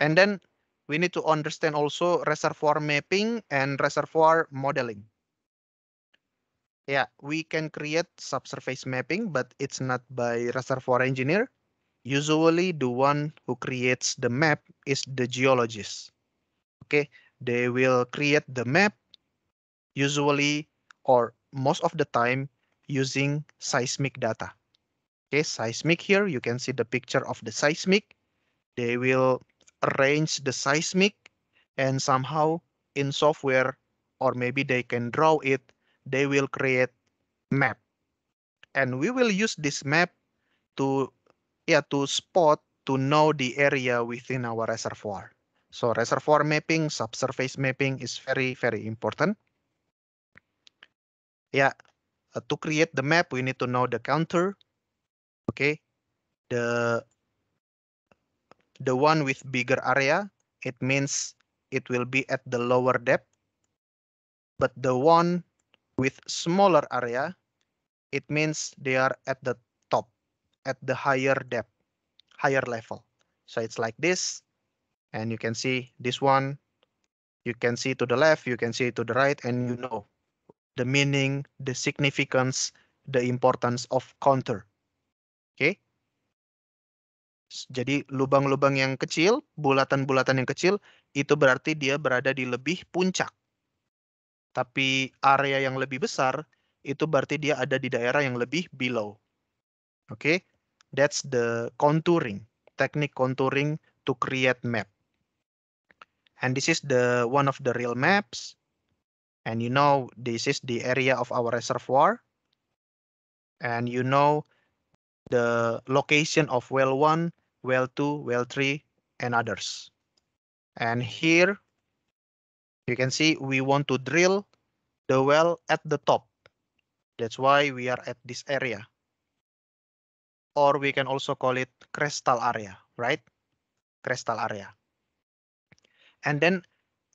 And then we need to understand also reservoir mapping and reservoir modeling. Yeah, we can create subsurface mapping, but it's not by reservoir engineer. Usually the one who creates the map is the geologist. Okay, they will create the map usually or most of the time using seismic data. Okay, seismic here, you can see the picture of the seismic. They will arrange the seismic and somehow in software or maybe they can draw it they will create map and we will use this map to yeah to spot to know the area within our reservoir so reservoir mapping subsurface mapping is very very important yeah uh, to create the map we need to know the counter okay the the one with bigger area, it means it will be at the lower depth. But the one with smaller area, it means they are at the top, at the higher depth, higher level. So it's like this. And you can see this one. You can see to the left, you can see to the right, and you know the meaning, the significance, the importance of counter. Okay. Jadi lubang-lubang yang kecil, bulatan-bulatan yang kecil, itu berarti dia berada di lebih puncak. Tapi area yang lebih besar, itu berarti dia ada di daerah yang lebih below. Oke, okay? that's the contouring, teknik contouring to create map. And this is the one of the real maps. And you know, this is the area of our reservoir. And you know, the location of well one. well 2, well 3, and others. And here you can see we want to drill the well at the top. That's why we are at this area. Or we can also call it crystal area, right? Crystal area. And then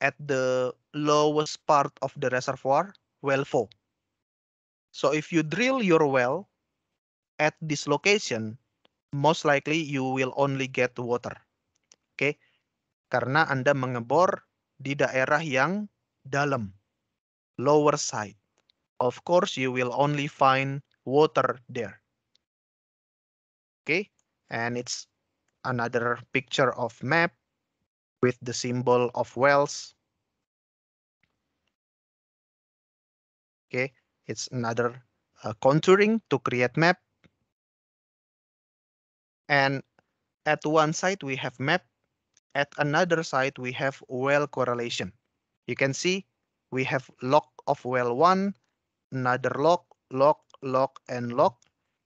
at the lowest part of the reservoir, well 4. So if you drill your well at this location, most likely you will only get water. Oke, okay? karena Anda mengebor di daerah yang dalam, lower side. Of course, you will only find water there. Okay, and it's another picture of map with the symbol of wells. Okay, it's another uh, contouring to create map and at one side, we have map. At another side, we have well correlation. You can see we have log of well 1, another log, log, log, and log.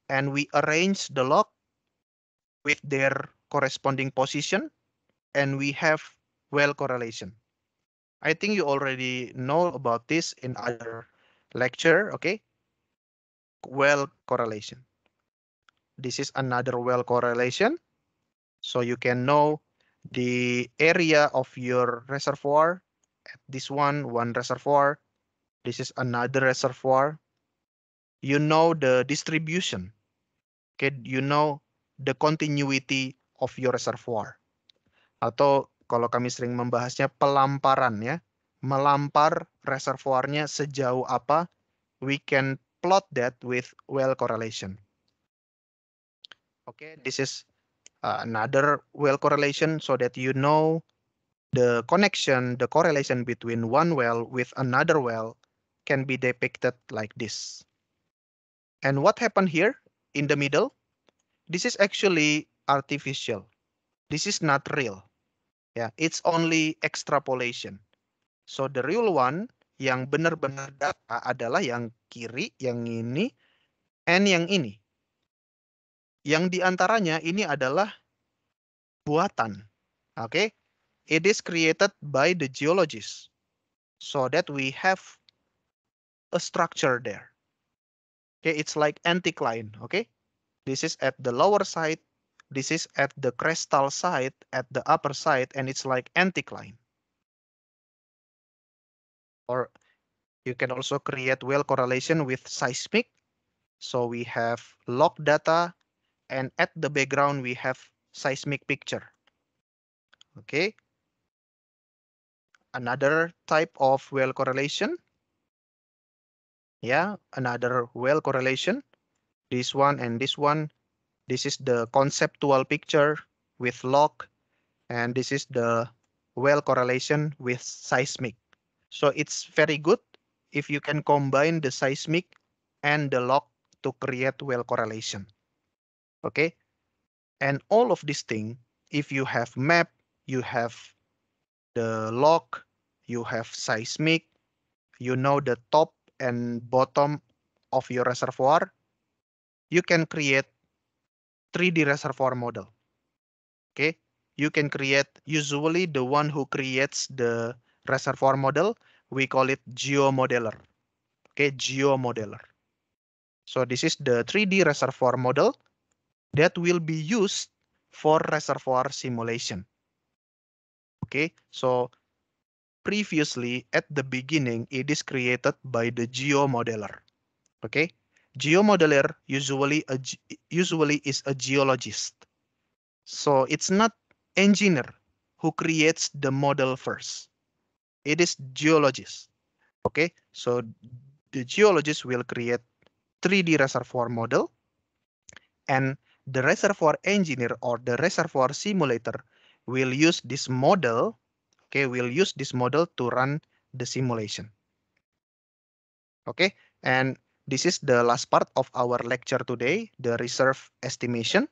And we arrange the log with their corresponding position. And we have well correlation. I think you already know about this in other lecture, okay? Well correlation. this is another well correlation. So you can know the area of your reservoir. At This one, one reservoir. This is another reservoir. You know the distribution. Okay, you know the continuity of your reservoir. Atau kalau kami sering membahasnya pelamparan ya. Melampar reservoirnya sejauh apa. We can plot that with well correlation. Okay, this is uh, another well correlation so that you know the connection, the correlation between one well with another well can be depicted like this. And what happened here in the middle? This is actually artificial. This is not real. yeah, it's only extrapolation. So the real one yang benar-benar data adalah yang kiri, yang ini, and yang ini yang diantaranya ini adalah buatan. Oke, okay? it is created by the geologist, so that we have a structure there. Okay, it's like anticline. Okay, this is at the lower side, this is at the crystal side, at the upper side, and it's like anticline. Or you can also create well correlation with seismic. So we have log data, and at the background we have seismic picture. Okay. Another type of well correlation. Yeah, another well correlation. This one and this one. This is the conceptual picture with log and this is the well correlation with seismic. So it's very good if you can combine the seismic and the log to create well correlation. Okay. And all of these thing, if you have map, you have the log, you have seismic, you know the top and bottom of your reservoir, you can create 3D reservoir model. Okay, you can create usually the one who creates the reservoir model, we call it geomodeler. Okay, geomodeler. So this is the 3D reservoir model that will be used for reservoir simulation. Okay, so previously at the beginning, it is created by the geomodeler. Okay, geomodeler usually a, usually is a geologist. So it's not engineer who creates the model first. It is geologist. Okay, so the geologist will create 3D reservoir model and the reservoir engineer or the reservoir simulator will use this model, okay, will use this model to run the simulation. Okay, and this is the last part of our lecture today, the reserve estimation.